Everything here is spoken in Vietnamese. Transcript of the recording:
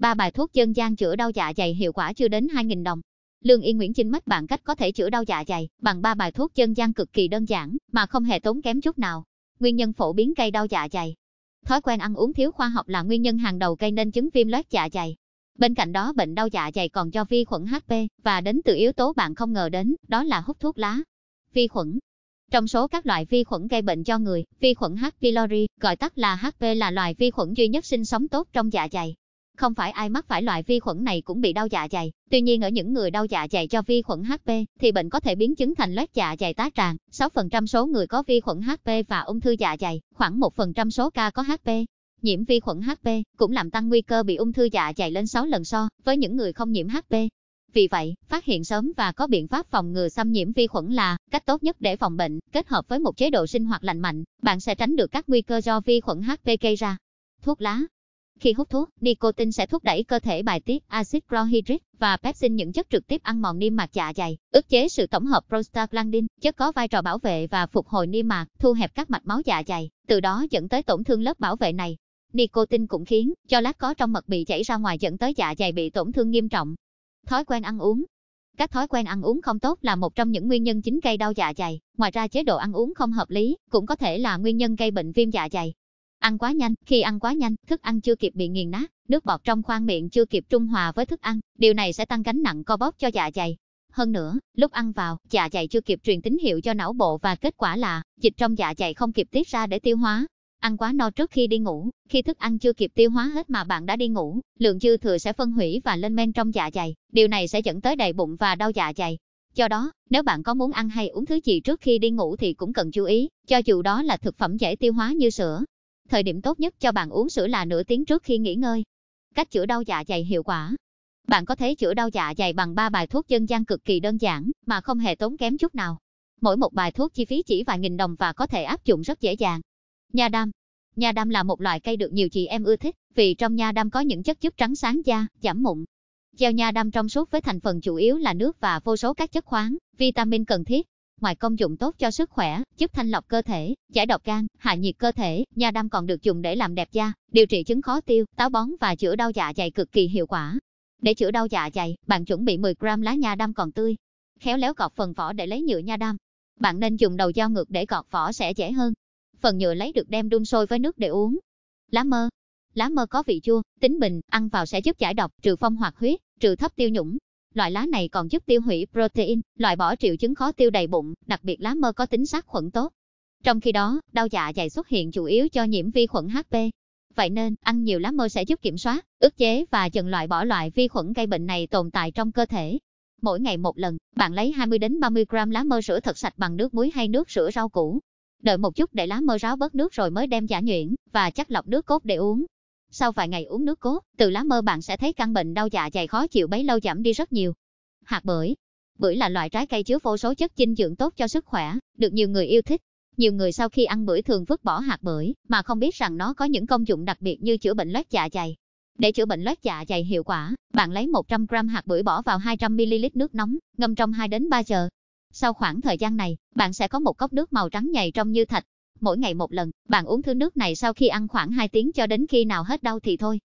Ba bài thuốc dân gian chữa đau dạ dày hiệu quả chưa đến 2.000 đồng. Lương Y Nguyễn Trinh mất bạn cách có thể chữa đau dạ dày bằng ba bài thuốc dân gian cực kỳ đơn giản mà không hề tốn kém chút nào. Nguyên nhân phổ biến gây đau dạ dày. Thói quen ăn uống thiếu khoa học là nguyên nhân hàng đầu gây nên chứng viêm loét dạ dày. Bên cạnh đó bệnh đau dạ dày còn do vi khuẩn HP và đến từ yếu tố bạn không ngờ đến, đó là hút thuốc lá. Vi khuẩn Trong số các loại vi khuẩn gây bệnh cho người, vi khuẩn H. pylori, gọi tắt là HP là loài vi khuẩn duy nhất sinh sống tốt trong dạ dày không phải ai mắc phải loại vi khuẩn này cũng bị đau dạ dày. Tuy nhiên ở những người đau dạ dày do vi khuẩn HP thì bệnh có thể biến chứng thành loét dạ dày tá tràng. 6% số người có vi khuẩn HP và ung thư dạ dày, khoảng 1% số ca có HP. Nhiễm vi khuẩn HP cũng làm tăng nguy cơ bị ung thư dạ dày lên 6 lần so với những người không nhiễm HP. Vì vậy, phát hiện sớm và có biện pháp phòng ngừa xâm nhiễm vi khuẩn là cách tốt nhất để phòng bệnh, kết hợp với một chế độ sinh hoạt lành mạnh, bạn sẽ tránh được các nguy cơ do vi khuẩn HP gây ra. Thuốc lá khi hút thuốc, nicotine sẽ thúc đẩy cơ thể bài tiết axit chlorhydric và pepsin những chất trực tiếp ăn mòn niêm mạc dạ dày, ức chế sự tổng hợp prostaglandin, chất có vai trò bảo vệ và phục hồi niêm mạc, thu hẹp các mạch máu dạ dày, từ đó dẫn tới tổn thương lớp bảo vệ này. Nicotine cũng khiến cho lát có trong mật bị chảy ra ngoài dẫn tới dạ dày bị tổn thương nghiêm trọng. Thói quen ăn uống các thói quen ăn uống không tốt là một trong những nguyên nhân chính gây đau dạ dày. Ngoài ra chế độ ăn uống không hợp lý cũng có thể là nguyên nhân gây bệnh viêm dạ dày. Ăn quá nhanh, khi ăn quá nhanh, thức ăn chưa kịp bị nghiền nát, nước bọt trong khoang miệng chưa kịp trung hòa với thức ăn, điều này sẽ tăng gánh nặng co bóp cho dạ dày. Hơn nữa, lúc ăn vào, dạ dày chưa kịp truyền tín hiệu cho não bộ và kết quả là dịch trong dạ dày không kịp tiết ra để tiêu hóa. Ăn quá no trước khi đi ngủ, khi thức ăn chưa kịp tiêu hóa hết mà bạn đã đi ngủ, lượng dư thừa sẽ phân hủy và lên men trong dạ dày, điều này sẽ dẫn tới đầy bụng và đau dạ dày. Do đó, nếu bạn có muốn ăn hay uống thứ gì trước khi đi ngủ thì cũng cần chú ý, cho dù đó là thực phẩm dễ tiêu hóa như sữa, Thời điểm tốt nhất cho bạn uống sữa là nửa tiếng trước khi nghỉ ngơi. Cách chữa đau dạ dày hiệu quả. Bạn có thể chữa đau dạ dày bằng 3 bài thuốc dân gian cực kỳ đơn giản mà không hề tốn kém chút nào. Mỗi một bài thuốc chi phí chỉ vài nghìn đồng và có thể áp dụng rất dễ dàng. Nha đam Nha đam là một loại cây được nhiều chị em ưa thích vì trong nha đam có những chất giúp trắng sáng da, giảm mụn. Gieo nha đam trong suốt với thành phần chủ yếu là nước và vô số các chất khoáng, vitamin cần thiết Ngoài công dụng tốt cho sức khỏe, giúp thanh lọc cơ thể, giải độc gan, hạ nhiệt cơ thể, nha đam còn được dùng để làm đẹp da, điều trị chứng khó tiêu, táo bón và chữa đau dạ dày cực kỳ hiệu quả. Để chữa đau dạ dày, bạn chuẩn bị 10 gram lá nha đam còn tươi. Khéo léo gọt phần vỏ để lấy nhựa nha đam. Bạn nên dùng đầu dao ngược để gọt vỏ sẽ dễ hơn. Phần nhựa lấy được đem đun sôi với nước để uống. Lá mơ, lá mơ có vị chua, tính bình, ăn vào sẽ giúp giải độc, trừ phong hoạt huyết, trừ thấp tiêu nhũng, Loại lá này còn giúp tiêu hủy protein, loại bỏ triệu chứng khó tiêu đầy bụng, đặc biệt lá mơ có tính sát khuẩn tốt. Trong khi đó, đau dạ dày xuất hiện chủ yếu cho nhiễm vi khuẩn HP. Vậy nên, ăn nhiều lá mơ sẽ giúp kiểm soát, ức chế và dần loại bỏ loại vi khuẩn gây bệnh này tồn tại trong cơ thể. Mỗi ngày một lần, bạn lấy 20 đến 30 gram lá mơ rửa thật sạch bằng nước muối hay nước rửa rau củ. Đợi một chút để lá mơ ráo bớt nước rồi mới đem giả nhuyễn và chắc lọc nước cốt để uống. Sau vài ngày uống nước cốt, từ lá mơ bạn sẽ thấy căn bệnh đau dạ dày khó chịu bấy lâu giảm đi rất nhiều. Hạt bưởi Bưởi là loại trái cây chứa vô số chất dinh dưỡng tốt cho sức khỏe, được nhiều người yêu thích. Nhiều người sau khi ăn bưởi thường vứt bỏ hạt bưởi, mà không biết rằng nó có những công dụng đặc biệt như chữa bệnh loét dạ dày. Để chữa bệnh loét dạ dày hiệu quả, bạn lấy 100 g hạt bưởi bỏ vào 200ml nước nóng, ngâm trong 2 đến 3 giờ. Sau khoảng thời gian này, bạn sẽ có một cốc nước màu trắng nhầy trong như thạch, mỗi ngày một lần, bạn uống thứ nước này sau khi ăn khoảng 2 tiếng cho đến khi nào hết đau thì thôi.